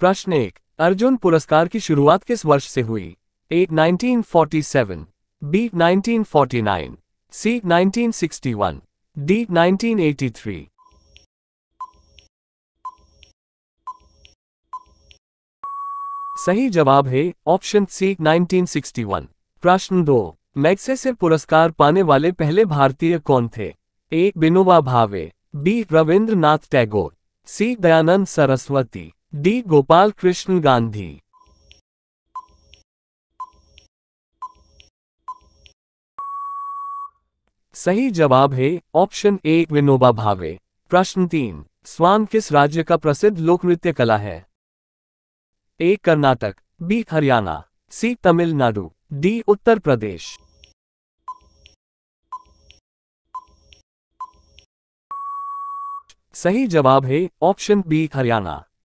प्रश्न एक अर्जुन पुरस्कार की शुरुआत किस वर्ष से हुई ए 1947, बी 1949, सी 1961, डी 1983. सही जवाब है ऑप्शन सी 1961. प्रश्न दो से पुरस्कार पाने वाले पहले भारतीय कौन थे A Vinoba Bhave B Rabindranath Tagore C Dayanand Saraswati D Gopal Krishna Gandhi सही जवाब है ऑप्शन ए विनोबा भावे प्रश्न तीन स्वान किस राज्य का प्रसिद्ध लोक नृत्य कला है A Karnataka B Haryana C Tamil Nadu D Uttar Pradesh सही जवाब है ऑप्शन बी हरियाणा